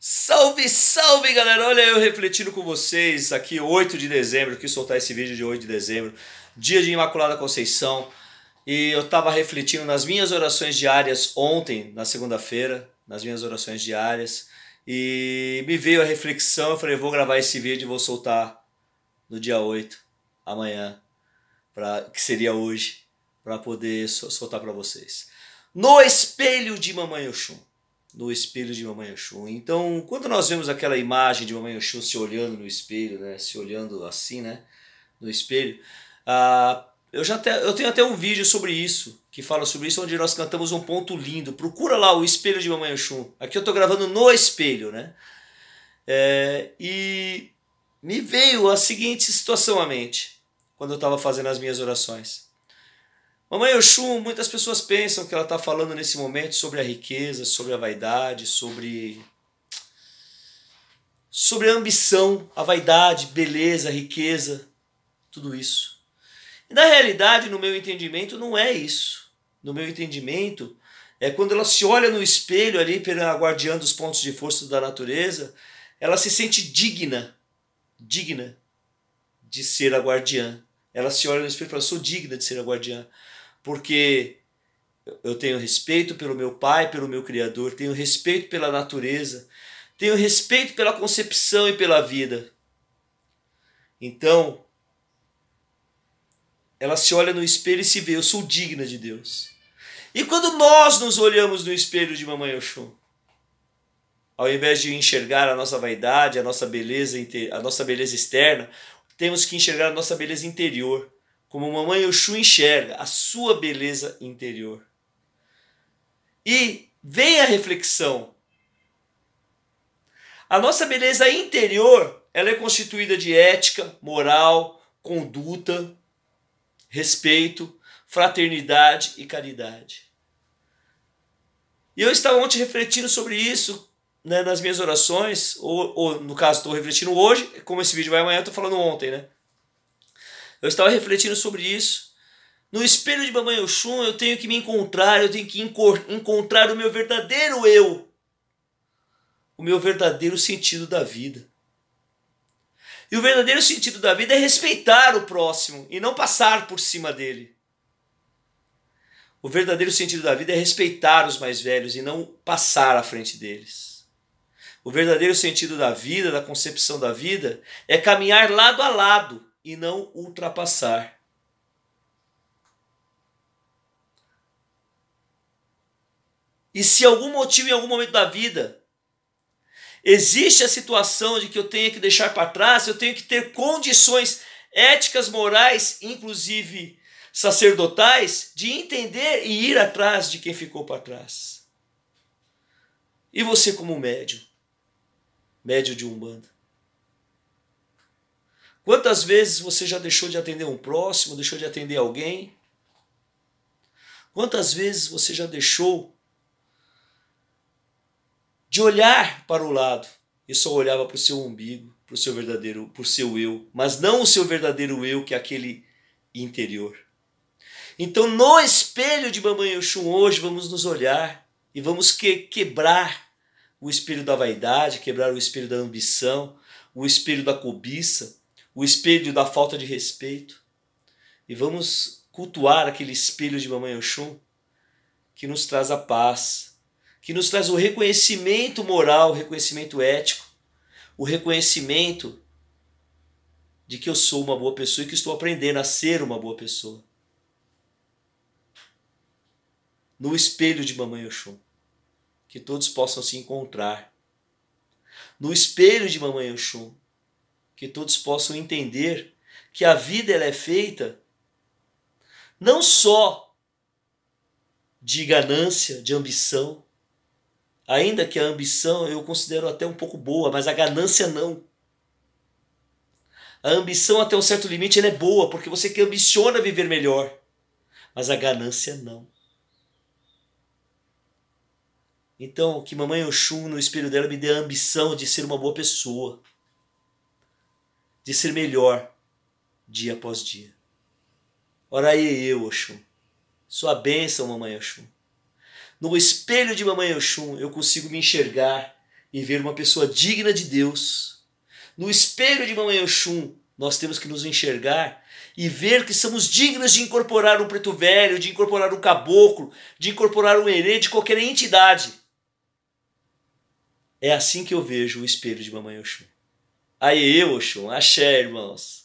Salve, salve galera! Olha eu refletindo com vocês aqui 8 de dezembro, que soltar esse vídeo de 8 de dezembro, dia de Imaculada Conceição. E eu estava refletindo nas minhas orações diárias ontem, na segunda-feira, nas minhas orações diárias, e me veio a reflexão, eu falei, vou gravar esse vídeo e vou soltar no dia 8, amanhã, pra, que seria hoje, para poder soltar para vocês. No espelho de Mamãe Oxum no espelho de Mamãe Oxum. Então, quando nós vemos aquela imagem de Mamãe Oxum se olhando no espelho, né, se olhando assim, né, no espelho, ah, eu já te, eu tenho até um vídeo sobre isso, que fala sobre isso, onde nós cantamos um ponto lindo. Procura lá o espelho de Mamãe Oxum. Aqui eu estou gravando no espelho, né? É, e me veio a seguinte situação à mente quando eu estava fazendo as minhas orações. Mamãe Oxum, muitas pessoas pensam que ela está falando nesse momento sobre a riqueza, sobre a vaidade, sobre. sobre a ambição, a vaidade, beleza, riqueza, tudo isso. E na realidade, no meu entendimento, não é isso. No meu entendimento, é quando ela se olha no espelho ali, guardiando os pontos de força da natureza, ela se sente digna, digna de ser a guardiã. Ela se olha no espelho e fala: sou digna de ser a guardiã porque eu tenho respeito pelo meu pai, pelo meu criador, tenho respeito pela natureza, tenho respeito pela concepção e pela vida. Então, ela se olha no espelho e se vê, eu sou digna de Deus. E quando nós nos olhamos no espelho de Mamãe Oxum, ao invés de enxergar a nossa vaidade, a nossa beleza, a nossa beleza externa, temos que enxergar a nossa beleza interior como mamãe Chu enxerga a sua beleza interior. E vem a reflexão. A nossa beleza interior, ela é constituída de ética, moral, conduta, respeito, fraternidade e caridade. E eu estava ontem refletindo sobre isso né, nas minhas orações, ou, ou no caso estou refletindo hoje, como esse vídeo vai amanhã, estou falando ontem, né? Eu estava refletindo sobre isso. No espelho de Baba Yoshun eu tenho que me encontrar, eu tenho que encontrar o meu verdadeiro eu. O meu verdadeiro sentido da vida. E o verdadeiro sentido da vida é respeitar o próximo e não passar por cima dele. O verdadeiro sentido da vida é respeitar os mais velhos e não passar à frente deles. O verdadeiro sentido da vida, da concepção da vida, é caminhar lado a lado e não ultrapassar. E se algum motivo, em algum momento da vida, existe a situação de que eu tenha que deixar para trás, eu tenho que ter condições éticas, morais, inclusive sacerdotais, de entender e ir atrás de quem ficou para trás. E você, como médio, médio de bando? Quantas vezes você já deixou de atender um próximo, deixou de atender alguém? Quantas vezes você já deixou de olhar para o lado e só olhava para o seu umbigo, para o seu verdadeiro, para o seu eu, mas não o seu verdadeiro eu, que é aquele interior. Então, no espelho de Mamãe Oxum hoje, vamos nos olhar e vamos que quebrar o espelho da vaidade, quebrar o espelho da ambição, o espelho da cobiça, o espelho da falta de respeito e vamos cultuar aquele espelho de Mamãe Oxum que nos traz a paz, que nos traz o reconhecimento moral, o reconhecimento ético, o reconhecimento de que eu sou uma boa pessoa e que estou aprendendo a ser uma boa pessoa. No espelho de Mamãe Oxum, que todos possam se encontrar. No espelho de Mamãe Oxum, que todos possam entender que a vida ela é feita não só de ganância, de ambição, ainda que a ambição eu considero até um pouco boa, mas a ganância não. A ambição até um certo limite ela é boa, porque você que ambiciona viver melhor, mas a ganância não. Então, que mamãe Oxum, no espelho dela, me dê a ambição de ser uma boa pessoa, de ser melhor dia após dia. Ora aí eu, Oxum. Sua bênção, mamãe Oxum. No espelho de mamãe Oxum eu consigo me enxergar e ver uma pessoa digna de Deus. No espelho de mamãe Oxum nós temos que nos enxergar e ver que somos dignas de incorporar um preto velho, de incorporar um caboclo, de incorporar um herê de qualquer entidade. É assim que eu vejo o espelho de mamãe Oxum. Aí, Oxum, axé, irmãos.